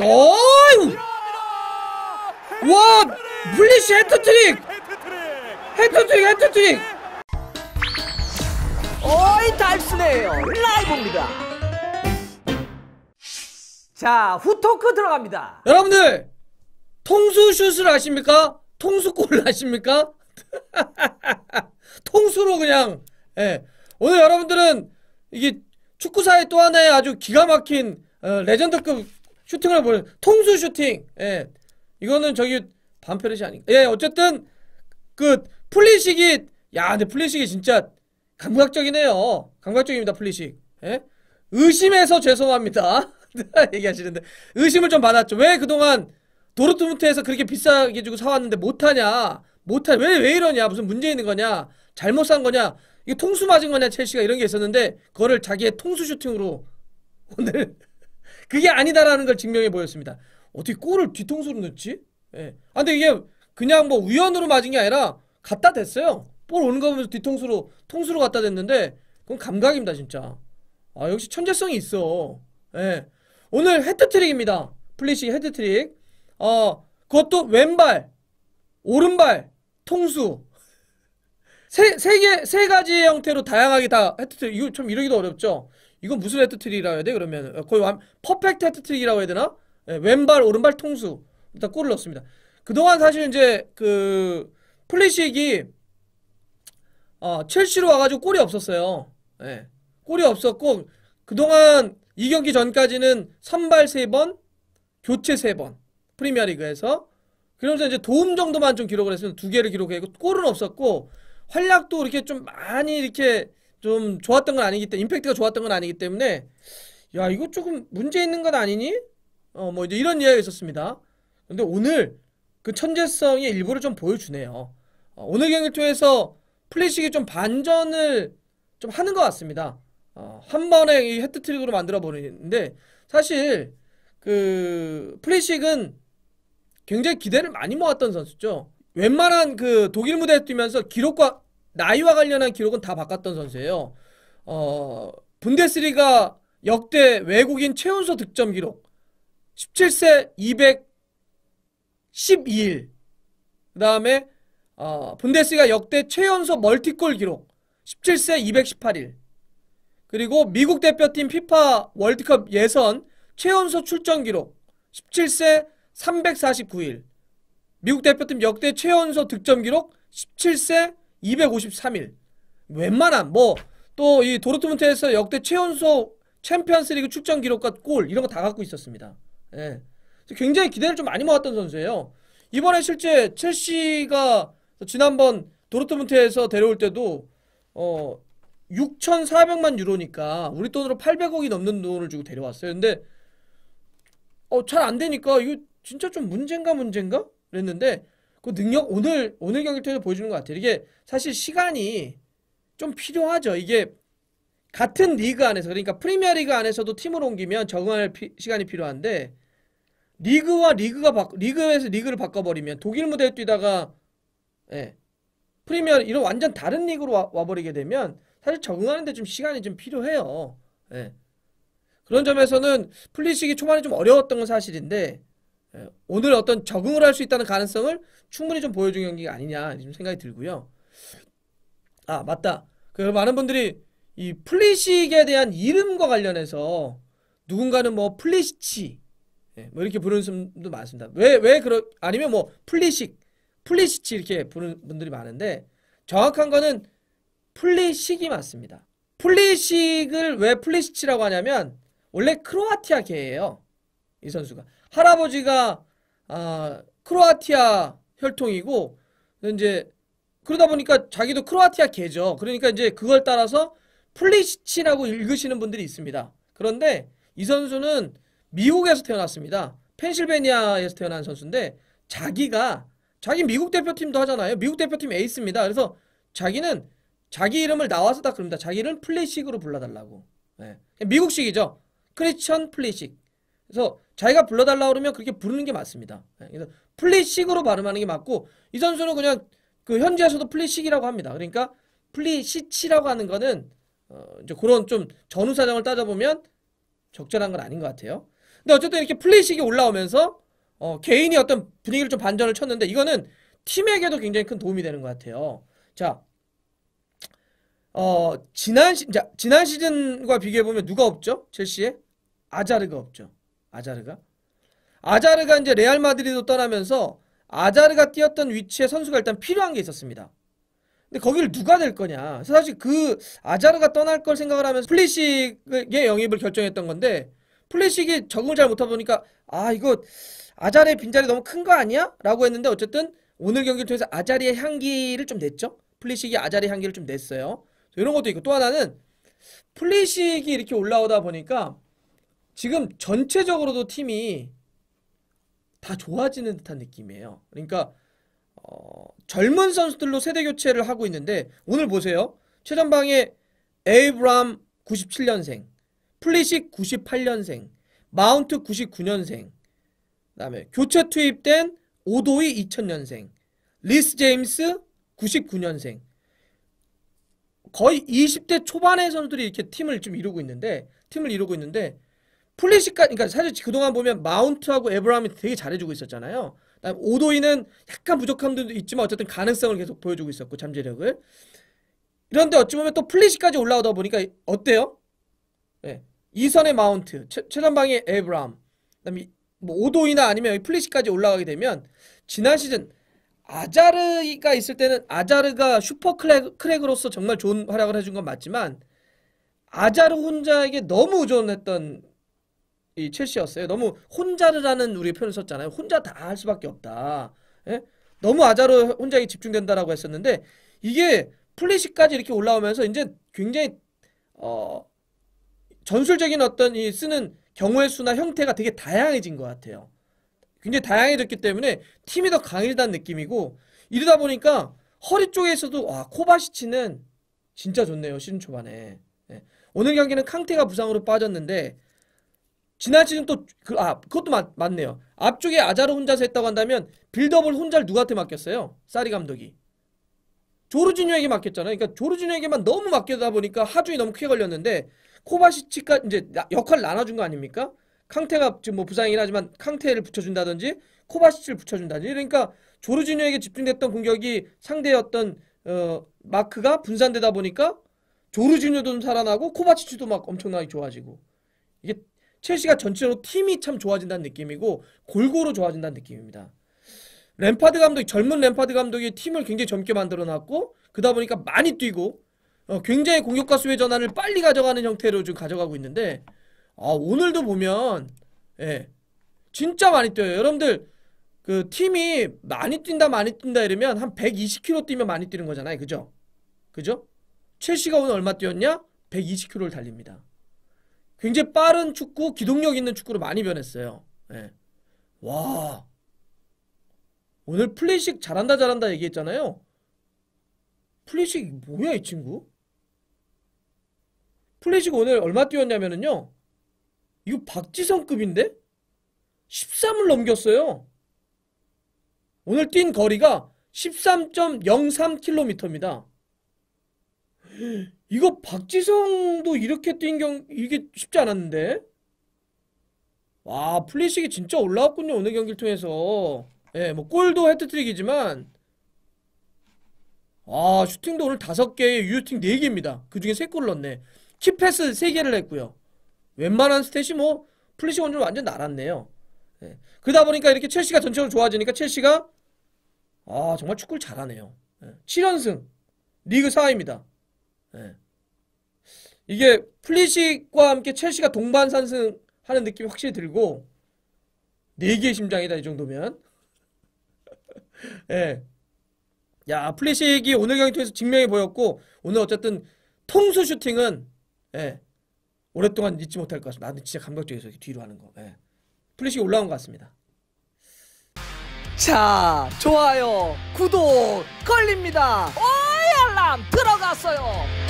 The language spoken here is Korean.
오! 와! 블리시 헤트트릭! 헤트트릭 헤트트릭! 어이 달스네요 라이브입니다 자 후토크 들어갑니다 여러분들 통수슛을 아십니까? 통수골을 아십니까? 통수로 그냥 예. 오늘 여러분들은 이게 축구사의 또 하나의 아주 기가 막힌 어, 레전드급 슈팅을 보는 통수 슈팅. 예. 이거는 저기 반페르시 아닌가? 예, 어쨌든 그 플리식이 야, 근데 플리식이 진짜 감각적이네요. 감각적입니다, 플리식. 예? 의심해서 죄송합니다. 얘기하시는데 의심을 좀 받았죠. 왜 그동안 도르트문트에서 그렇게 비싸게 주고 사왔는데 못하냐? 못하 왜왜 왜 이러냐? 무슨 문제 있는 거냐? 잘못 산 거냐? 이게 통수 맞은 거냐? 첼시가 이런 게 있었는데 그거를 자기의 통수 슈팅으로 오늘 그게 아니다라는 걸 증명해 보였습니다. 어떻게 골을 뒤통수로 넣지? 예. 아, 근데 이게 그냥 뭐 우연으로 맞은 게 아니라 갖다 댔어요. 볼 오는 거 보면서 뒤통수로, 통수로 갖다 댔는데 그건 감각입니다, 진짜. 아, 역시 천재성이 있어. 예. 오늘 헤드트릭입니다. 플리시 헤드트릭. 어, 그것도 왼발, 오른발, 통수. 세, 세 개, 세 가지의 형태로 다양하게 다 헤드트릭. 이거 좀 이러기도 어렵죠? 이건 무슨 헤트트릭이라고 해야 돼? 그러면 어, 거의 완, 퍼펙트 헤트트릭이라고 해야 되나? 예, 왼발 오른발 통수 일단 골을 넣습니다. 그동안 사실 이제 그 플리식이 어, 첼시로 와가지고 골이 없었어요. 예. 골이 없었고 그동안 이 경기 전까지는 선발 3번, 교체 3번 프리미어리그에서 그러면서 이제 도움 정도만 좀 기록을 했으면 두 개를 기록했고 골은 없었고 활약도 이렇게 좀 많이 이렇게 좀 좋았던 건 아니기 때문에 임팩트가 좋았던 건 아니기 때문에 야 이거 조금 문제 있는 건 아니니? 어 뭐 이제 이런 이야기가 있었습니다. 근데 오늘 그 천재성의 일부를 좀 보여주네요. 어, 오늘 경기를 통해서 플래식이 좀 반전을 좀 하는 것 같습니다. 어, 한 번에 이 헤트트릭으로 만들어 버리는데 사실 그 플래식은 굉장히 기대를 많이 모았던 선수죠. 웬만한 그 독일 무대에 뛰면서 기록과 나이와 관련한 기록은 다 바꿨던 선수예요. 어, 분데스리가 역대 외국인 최연소 득점 기록 17세 212일 그 다음에 어, 분데스리가 역대 최연소 멀티골 기록 17세 218일 그리고 미국 대표팀 피파 월드컵 예선 최연소 출전 기록 17세 349일 미국 대표팀 역대 최연소 득점 기록 17세 253일. 웬만한 뭐 또 이 도르트문트에서 역대 최연소 챔피언스리그 출전 기록과 골 이런 거 다 갖고 있었습니다. 예. 굉장히 기대를 좀 많이 모았던 선수예요. 이번에 실제 첼시가 지난번 도르트문트에서 데려올 때도 어 6,400만 유로니까 우리 돈으로 800억이 넘는 돈을 주고 데려왔어요. 근데 어 잘 안 되니까 이거 진짜 좀 문제인가 문제인가 그랬는데 그 능력 오늘 오늘 경기 통해서 보여주는 것 같아요. 이게 사실 시간이 좀 필요하죠. 이게 같은 리그 안에서 그러니까 프리미어 리그 안에서도 팀을 옮기면 적응할 피, 시간이 필요한데 리그와 리그가 바, 리그에서 리그를 바꿔버리면 독일 무대에 뛰다가 예, 프리미어 이런 완전 다른 리그로 와, 버리게 되면 사실 적응하는데 좀 시간이 좀 필요해요. 예. 그런 점에서는 플리식이 초반에 좀 어려웠던 건 사실인데 오늘 어떤 적응을 할 수 있다는 가능성을 충분히 좀 보여준 경기가 아니냐 좀 생각이 들고요. 아 맞다. 그 많은 분들이 이 플리식에 대한 이름과 관련해서 누군가는 뭐 플리시치 예, 뭐 이렇게 부르는 분도 많습니다. 왜 왜 그런 아니면 뭐 플리식 플리시치 이렇게 부르는 분들이 많은데 정확한 거는 플리식이 맞습니다. 플리식을 왜 플리시치라고 하냐면 원래 크로아티아계예요. 이 선수가. 할아버지가 아, 크로아티아 혈통이고 이제 그러다 보니까 자기도 크로아티아 계죠. 그러니까 이제 그걸 따라서 플리시치라고 읽으시는 분들이 있습니다. 그런데 이 선수는 미국에서 태어났습니다. 펜실베니아에서 태어난 선수인데 자기가 자기 미국 대표팀도 하잖아요. 미국 대표팀 에이스입니다. 그래서 자기는 자기 이름을 나와서 다 그럽니다. 자기 이 플리식으로 불러달라고. 네. 미국식이죠. 크리스천 플리식. 그래서 자기가 불러달라 그러면 그렇게 부르는 게 맞습니다. 예, 그래서 플리식으로 발음하는 게 맞고 이 선수는 그냥 그 현지에서도 플리식이라고 합니다. 그러니까 플리시치라고 하는 거는 어 이제 그런 좀 전후 사정을 따져보면 적절한 건 아닌 것 같아요. 근데 어쨌든 이렇게 플리식이 올라오면서 어 개인이 어떤 분위기를 좀 반전을 쳤는데 이거는 팀에게도 굉장히 큰 도움이 되는 것 같아요. 자, 어 지난 시, 자, 지난 시즌과 비교해 보면 누가 없죠? 첼시에 아자르가 없죠. 아자르가 아자르가 이제 레알 마드리드 떠나면서 아자르가 뛰었던 위치에 선수가 일단 필요한 게 있었습니다. 근데 거기를 누가 될 거냐. 사실 그 아자르가 떠날 걸 생각을 하면서 플리식의 영입을 결정했던 건데 플리식이 적응을 잘 못하 보니까 아 이거 아자르의 빈자리 너무 큰 거 아니야? 라고 했는데 어쨌든 오늘 경기를 통해서 아자르의 향기를 좀 냈죠. 플리식이 아자리 향기를 좀 냈어요. 이런 것도 있고 또 하나는 플리식이 이렇게 올라오다 보니까 지금 전체적으로도 팀이 다 좋아지는 듯한 느낌이에요. 그러니까 어, 젊은 선수들로 세대 교체를 하고 있는데 오늘 보세요. 최전방에 에이브람 97년생, 플리식 98년생, 마운트 99년생, 그다음에 교체 투입된 오도이 2000년생, 리스 제임스 99년생. 거의 20대 초반의 선수들이 이렇게 팀을 좀 이루고 있는데 팀을 이루고 있는데 플래시까지 그러니까 사실 그동안 보면 마운트하고 에브라함이 되게 잘해주고 있었잖아요. 그다음 오도이는 약간 부족함도 있지만 어쨌든 가능성을 계속 보여주고 있었고 잠재력을 그런데 어찌 보면 또 플래시까지 올라오다 보니까 어때요? 네. 예, 이선의 마운트, 최, 최전방의 에브라함 그다음에 뭐 오도이나 아니면 플래시까지 올라가게 되면 지난 시즌 아자르가 있을 때는 아자르가 슈퍼 크랙, 크랙으로서 정말 좋은 활약을 해준 건 맞지만 아자르 혼자에게 너무 의존했던 이 첼시였어요. 너무 혼자라는 우리 표현을 썼잖아요. 혼자 다 할 수밖에 없다. 예? 너무 아자로 혼자에 집중된다라고 했었는데 이게 플래시까지 이렇게 올라오면서 이제 굉장히 어 전술적인 어떤 이 쓰는 경우의 수나 형태가 되게 다양해진 것 같아요. 굉장히 다양해졌기 때문에 팀이 더 강해진다는 느낌이고 이러다 보니까 허리 쪽에서도 와 코바시치는 진짜 좋네요 시즌 초반에 네. 오늘 경기는 캉테가 부상으로 빠졌는데 지난 시즌 또, 그, 아, 그것도 맞, 맞네요. 앞쪽에 아자르 혼자서 했다고 한다면 빌드업을 혼자 누구한테 맡겼어요? 사리 감독이. 조르지뉴에게 맡겼잖아요. 그러니까 조르지뉴에게만 너무 맡겨다 보니까 하중이 너무 크게 걸렸는데 코바시치가 이제 역할을 나눠준 거 아닙니까? 캉테가 지금 뭐 부상이긴 하지만 캉테를 붙여준다든지 코바시치를 붙여준다든지 그러니까 조르지뉴에게 집중됐던 공격이 상대였던 어, 마크가 분산되다 보니까 조르지뉴도 살아나고 코바시치도막 엄청나게 좋아지고 이게 첼시가 전체로 팀이 참 좋아진다는 느낌이고 골고루 좋아진다는 느낌입니다. 램파드 감독, 이 젊은 램파드 감독이 팀을 굉장히 젊게 만들어 놨고 그러다 보니까 많이 뛰고 어, 굉장히 공격과 수의 전환을 빨리 가져가는 형태로 지금 가져가고 있는데 아, 오늘도 보면 예, 진짜 많이 뛰어요. 여러분들 그 팀이 많이 뛴다 많이 뛴다 이러면 한 120km 뛰면 많이 뛰는 거잖아요. 그죠? 그죠? 첼시가 오늘 얼마 뛰었냐? 120km를 달립니다. 굉장히 빠른 축구, 기동력 있는 축구로 많이 변했어요. 예. 와. 오늘 플리식 잘한다 잘한다 얘기했잖아요. 플리식 뭐야 이 친구? 플리식 오늘 얼마 뛰었냐면요 이거 박지성급인데? 13을 넘겼어요. 오늘 뛴 거리가 13.03km입니다. 이거 박지성도 이렇게 뛴 경, 이게 쉽지 않았는데? 와, 플리식이 진짜 올라왔군요. 오늘 경기를 통해서. 예, 뭐, 골도 헤트트릭이지만, 아, 슈팅도 오늘 5개에 유효팅 4개입니다. 그 중에 3골을 넣네. 키패스 3개를 했고요. 웬만한 스탯이 뭐, 플리식 오늘 완전 날았네요. 예. 그러다 보니까 이렇게 첼시가 전체적으로 좋아지니까 첼시가, 아, 정말 축구를 잘하네요. 예. 7연승, 리그 4입니다. 네. 이게 플리식과 함께 첼시가 동반 상승하는 느낌이 확실히 들고 네 개의 심장이다 이 정도면. 예. 네. 야 플리식이 오늘 경기 통해서 증명해 보였고 오늘 어쨌든 통수 슈팅은 네. 오랫동안 잊지 못할 것 같습니다. 나는 진짜 감각적이어서 뒤로 하는 거. 예. 네. 플리식이 올라온 것 같습니다. 자 좋아요 구독 걸립니다. 오! 들어갔어요.